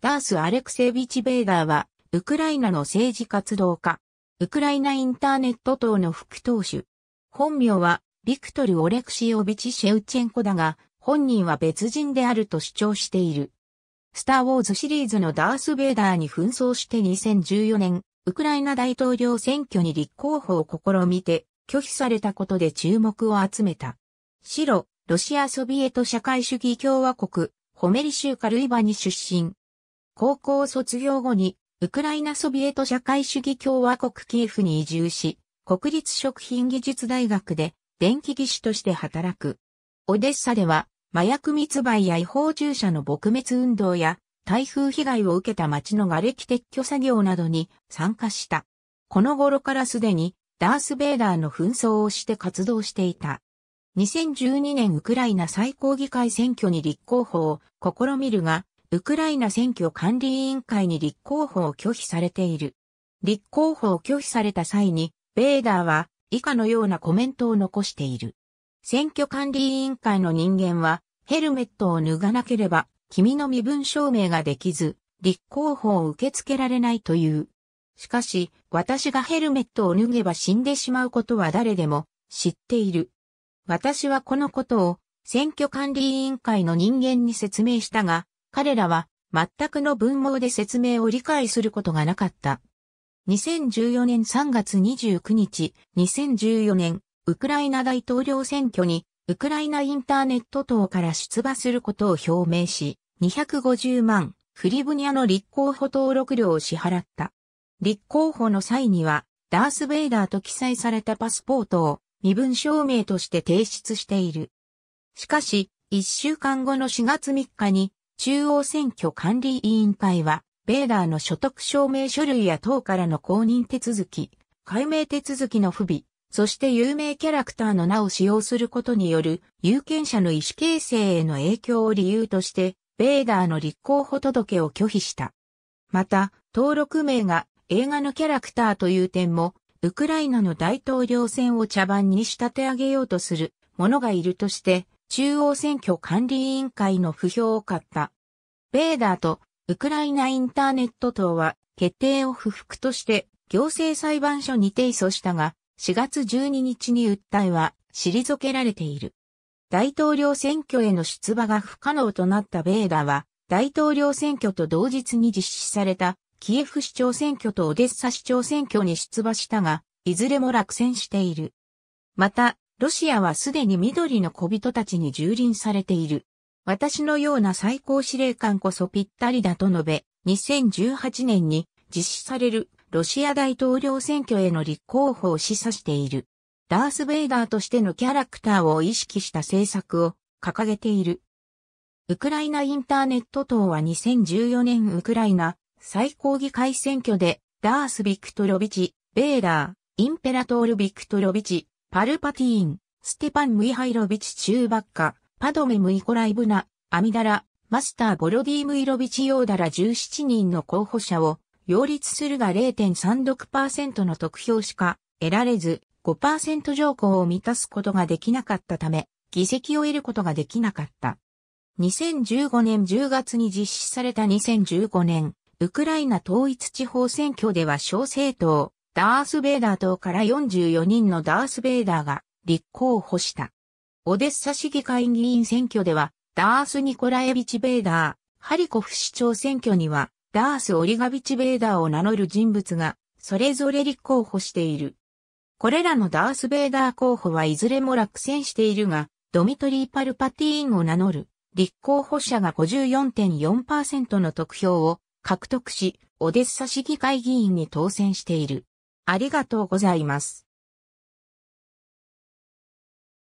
ダース・アレクセービチ・ベーダーは、ウクライナの政治活動家、ウクライナインターネット党の副党首。本名は、ビクトル・オレクシオビチ・シェウチェンコだが、本人は別人であると主張している。スター・ウォーズシリーズのダース・ベーダーに紛争して2014年、ウクライナ大統領選挙に立候補を試みて、拒否されたことで注目を集めた。白、ロシア・ソビエト社会主義共和国、ホメリ州カルイバに出身。高校卒業後に、ウクライナソビエト社会主義共和国キエフに移住し、国立食品技術大学で電気技師として働く。オデッサでは、麻薬密売や違法従者の撲滅運動や、台風被害を受けた町の瓦礫撤去作業などに参加した。この頃からすでに、ダース・ベイダーの紛争をして活動していた。2012年ウクライナ最高議会選挙に立候補を試みるが、ウクライナ選挙管理委員会に立候補を拒否されている。立候補を拒否された際に、ベーダーは以下のようなコメントを残している。選挙管理委員会の人間は、ヘルメットを脱がなければ、君の身分証明ができず、立候補を受け付けられないという。しかし、私がヘルメットを脱げば死んでしまうことは誰でも知っている。私はこのことを選挙管理委員会の人間に説明したが、彼らは全くの文盲で説明を理解することがなかった。2014年3月29日、2014年、ウクライナ大統領選挙に、ウクライナインターネット等から出馬することを表明し、250万、フリブニアの立候補登録料を支払った。立候補の際には、ダース・ベイダーと記載されたパスポートを身分証明として提出している。しかし、1週間後の4月3日に中央選挙管理委員会は、ベーダーの所得証明書類や等からの公認手続き、解明手続きの不備、そして有名キャラクターの名を使用することによる有権者の意思形成への影響を理由として、ベーダーの立候補届を拒否した。また、登録名が映画のキャラクターという点も、ウクライナの大統領選を茶番に仕立て上げようとする者がいるとして、中央選挙管理委員会の不評を買った。ベーダーとウクライナインターネット等は決定を不服として行政裁判所に提訴したが、4月12日に訴えは退けられている。大統領選挙への出馬が不可能となったベーダーは、大統領選挙と同日に実施されたキエフ市長選挙とオデッサ市長選挙に出馬したが、いずれも落選している。また、ロシアはすでに緑の小人たちに蹂躙されている。私のような最高司令官こそぴったりだと述べ、2018年に実施されるロシア大統領選挙への立候補を示唆している。ダース・ベイダーとしてのキャラクターを意識した政策を掲げている。ウクライナインターネット党は2014年ウクライナ最高議会選挙でダース・ビクトロビチ、ベーダー、インペラトール・ビクトロビチ、パルパティーン、ステパン・ムイハイロビチ・チューバッカ、パドメ・ムイコライブナ、アミダラ、マスター・ボロディ・ムイロビチ・ヨーダラ17人の候補者を、擁立するが0.36%の得票しか得られず、5%条項を満たすことができなかったため、議席を得ることができなかった。2015年10月に実施された2015年、ウクライナ統一地方選挙では小政党、ダース・ベイダー党から44人のダース・ベイダーが立候補した。オデッサ市議会議員選挙では、ダース・ニコラエビチ・ベイダー、ハリコフ市長選挙には、ダース・オリガビチ・ベイダーを名乗る人物が、それぞれ立候補している。これらのダース・ベイダー候補はいずれも落選しているが、ドミトリー・パルパティーンを名乗る、立候補者が54.4%の得票を獲得し、オデッサ市議会議員に当選している。ありがとうございます。